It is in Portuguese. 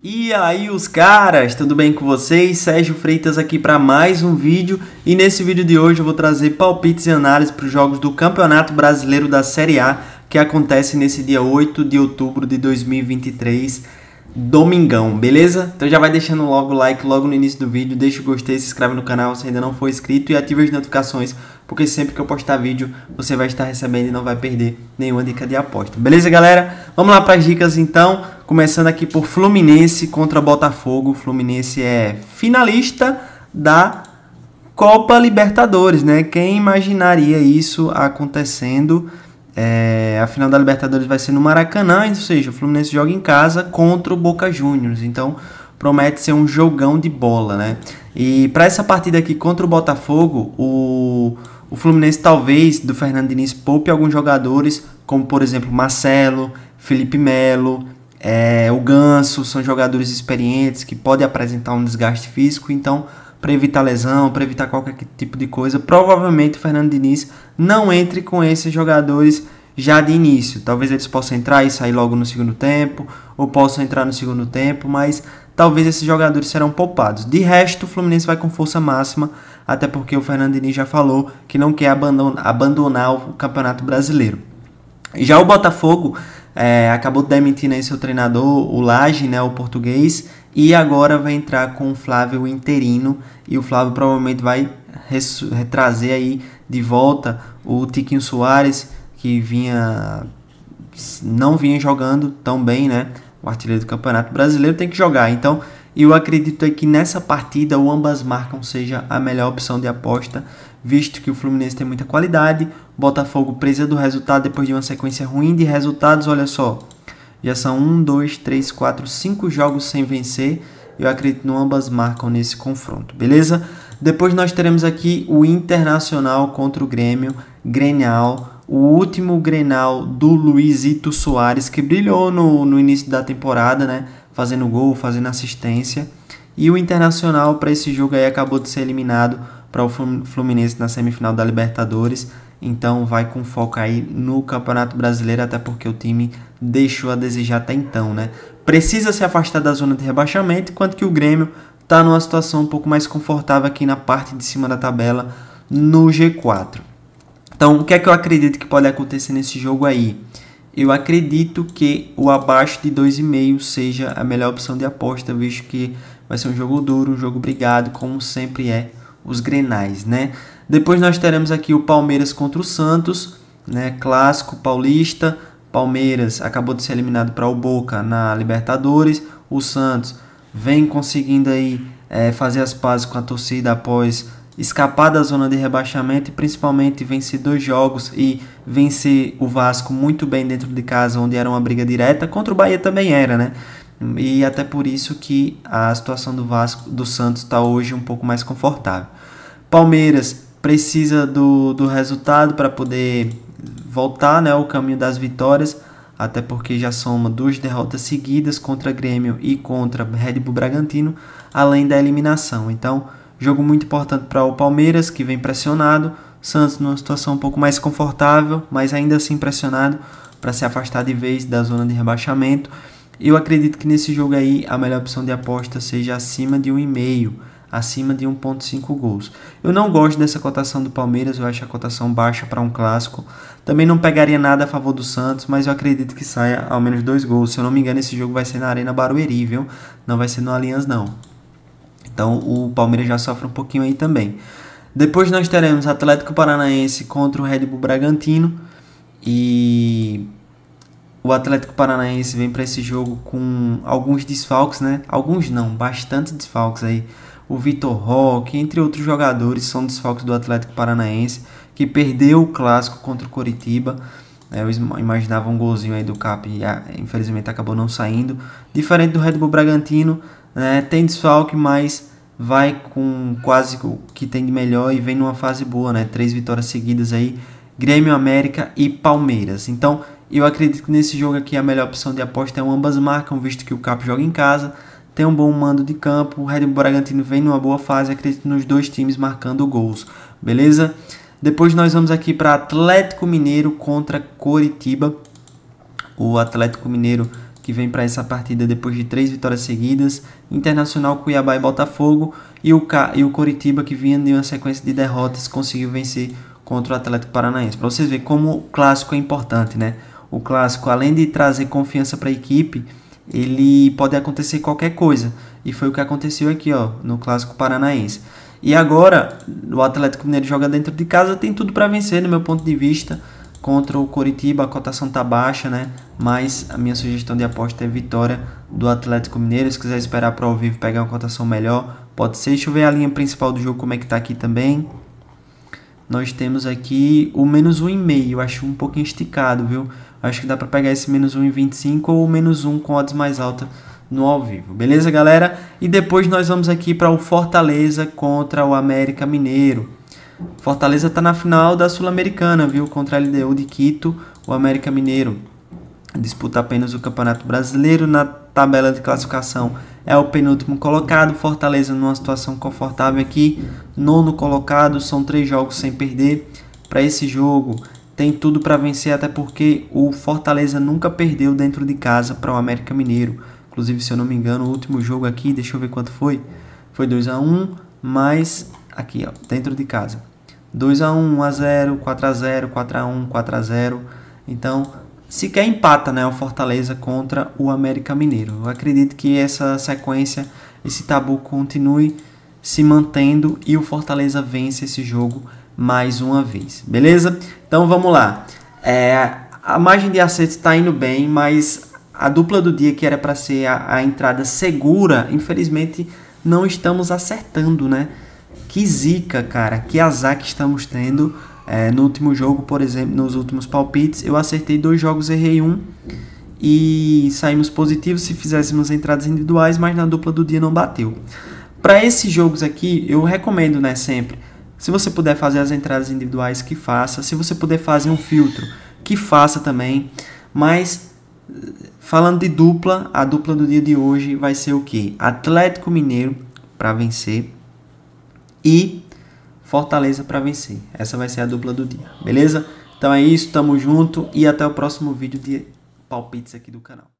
E aí os caras, tudo bem com vocês? Sérgio Freitas aqui para mais um vídeo e nesse vídeo de hoje eu vou trazer palpites e análises para os jogos do Campeonato Brasileiro da Série A que acontece nesse dia 8 de outubro de 2023, domingão, beleza? Então já vai deixando logo o like logo no início do vídeo, deixa o gostei, se inscreve no canal se ainda não for inscrito e ativa as notificações porque sempre que eu postar vídeo você vai estar recebendo e não vai perder nenhuma dica de aposta, beleza galera? Vamos lá para as dicas então. Começando aqui por Fluminense contra Botafogo. Fluminense é finalista da Copa Libertadores, né? Quem imaginaria isso acontecendo? É, a final da Libertadores vai ser no Maracanã, ou seja, o Fluminense joga em casa contra o Boca Juniors. Então, promete ser um jogão de bola, né? E para essa partida aqui contra o Botafogo, o, o Fluminense talvez do Fernando Diniz poupe alguns jogadores, como por exemplo Marcelo, Felipe Melo, é, o Ganso são jogadores experientes que podem apresentar um desgaste físico, então para evitar lesão, para evitar qualquer tipo de coisa, provavelmente o Fernando Diniz não entre com esses jogadores já de início. Talvez eles possam entrar e sair logo no segundo tempo, ou possam entrar no segundo tempo, mas talvez esses jogadores serão poupados. De resto, o Fluminense vai com força máxima, até porque o Fernando Diniz já falou que não quer abandonar o Campeonato Brasileiro. Já o Botafogo é, acabou demitindo aí seu treinador, o Laje, né, o português, e agora vai entrar com o Flávio interino e o Flávio provavelmente vai trazer aí de volta o Tiquinho Soares, que vinha não vinha jogando tão bem, né? O artilheiro do Campeonato Brasileiro tem que jogar. Então, eu acredito que nessa partida o ambas marcam seja a melhor opção de aposta visto que o Fluminense tem muita qualidade. Botafogo precisa do resultado depois de uma sequência ruim de resultados. Olha só, já são 1, 2, 3, 4, 5 jogos sem vencer. Eu acredito que ambas marcam nesse confronto, beleza? Depois nós teremos aqui o Internacional contra o Grêmio, Grenal o último grenal do Luizito Soares, que brilhou no, no início da temporada, né? Fazendo gol, fazendo assistência. E o Internacional para esse jogo aí acabou de ser eliminado para o Fluminense na semifinal da Libertadores. Então vai com foco aí no Campeonato Brasileiro, até porque o time deixou a desejar até então, né? Precisa se afastar da zona de rebaixamento, enquanto que o Grêmio está numa situação um pouco mais confortável aqui na parte de cima da tabela no G4. Então, o que é que eu acredito que pode acontecer nesse jogo aí? Eu acredito que o abaixo de 2,5 seja a melhor opção de aposta, visto que vai ser um jogo duro, um jogo brigado, como sempre é os grenais, né? Depois nós teremos aqui o Palmeiras contra o Santos, né? Clássico paulista. Palmeiras acabou de ser eliminado para o Boca na Libertadores. O Santos vem conseguindo aí é, fazer as pazes com a torcida após escapar da zona de rebaixamento e principalmente vencer dois jogos e vencer o Vasco muito bem dentro de casa, onde era uma briga direta. Contra o Bahia também era, né? e até por isso que a situação do Vasco, do Santos está hoje um pouco mais confortável. Palmeiras precisa do, do resultado para poder voltar né, ao caminho das vitórias, até porque já soma duas derrotas seguidas contra Grêmio e contra Red Bull Bragantino, além da eliminação. Então, jogo muito importante para o Palmeiras, que vem pressionado, Santos numa situação um pouco mais confortável, mas ainda assim pressionado para se afastar de vez da zona de rebaixamento. Eu acredito que nesse jogo aí a melhor opção de aposta seja acima de 1,5, acima de 1,5 gols. Eu não gosto dessa cotação do Palmeiras, eu acho a cotação baixa para um clássico. Também não pegaria nada a favor do Santos, mas eu acredito que saia ao menos dois gols. Se eu não me engano, esse jogo vai ser na Arena Barueri, viu? Não vai ser no Allianz, não. Então o Palmeiras já sofre um pouquinho aí também. Depois nós teremos Atlético Paranaense contra o Red Bull Bragantino. E o Atlético Paranaense vem para esse jogo com alguns desfalques, né? Alguns não, bastante desfalques aí. O Vitor Roque, entre outros jogadores, são desfalques do Atlético Paranaense, que perdeu o clássico contra o Coritiba. Né? Eu imaginava um golzinho aí do Cap e ah, infelizmente acabou não saindo. Diferente do Red Bull Bragantino, né? tem desfalque, mas vai com quase o que tem de melhor e vem numa fase boa, né? Três vitórias seguidas aí Grêmio América e Palmeiras. Então, eu acredito que nesse jogo aqui a melhor opção de aposta é um ambas marcam, visto que o Cap joga em casa, tem um bom mando de campo, o Red Bull Bragantino vem numa boa fase, acredito nos dois times marcando gols, beleza? Depois nós vamos aqui para Atlético Mineiro contra Coritiba. O Atlético Mineiro que vem para essa partida depois de três vitórias seguidas, Internacional, Cuiabá e Botafogo, e o, e o Coritiba que vinha de uma sequência de derrotas conseguiu vencer contra o Atlético Paranaense. Para vocês verem como o clássico é importante, né? O clássico, além de trazer confiança para a equipe, ele pode acontecer qualquer coisa. E foi o que aconteceu aqui, ó, no clássico paranaense. E agora, o Atlético Mineiro joga dentro de casa, tem tudo para vencer, no meu ponto de vista, contra o Coritiba, a cotação tá baixa, né? Mas a minha sugestão de aposta é vitória do Atlético Mineiro. Se quiser esperar para ao vivo pegar uma cotação melhor, pode ser. Deixa eu ver a linha principal do jogo como é que tá aqui também nós temos aqui o menos 1,5. Acho um pouquinho esticado, viu? Acho que dá para pegar esse menos 1,25 ou menos 1 com odds mais alta no ao vivo. Beleza, galera? E depois nós vamos aqui para o Fortaleza contra o América Mineiro. Fortaleza está na final da Sul-Americana, viu? Contra a LDU de Quito, o América Mineiro disputa apenas o Campeonato Brasileiro. Na tabela de classificação é o penúltimo colocado. Fortaleza numa situação confortável aqui, nono colocado, são três jogos sem perder. Para esse jogo tem tudo para vencer, até porque o Fortaleza nunca perdeu dentro de casa para o América Mineiro. Inclusive, se eu não me engano, o último jogo aqui, deixa eu ver quanto foi. Foi 2 x 1 mas aqui, ó, dentro de casa. 2 x 1 1 x 0 4 x 0 4 x 1 4 x 0 Então, sequer empata né, o Fortaleza contra o América Mineiro. Eu acredito que essa sequência, esse tabu continue se mantendo e o Fortaleza vence esse jogo mais uma vez, beleza? Então vamos lá. É, a margem de acerto está indo bem, mas a dupla do dia que era para ser a, a entrada segura, infelizmente não estamos acertando, né? Que zica, cara, que azar que estamos tendo é, no último jogo, por exemplo, nos últimos palpites, eu acertei dois jogos, errei um e saímos positivos se fizéssemos entradas individuais, mas na dupla do dia não bateu. Para esses jogos aqui, eu recomendo, né, sempre, se você puder fazer as entradas individuais, que faça. Se você puder fazer um filtro, que faça também. Mas falando de dupla, a dupla do dia de hoje vai ser o que? Atlético Mineiro para vencer e Fortaleza para vencer. Essa vai ser a dupla do dia, beleza? Então é isso, tamo junto e até o próximo vídeo de palpites aqui do canal.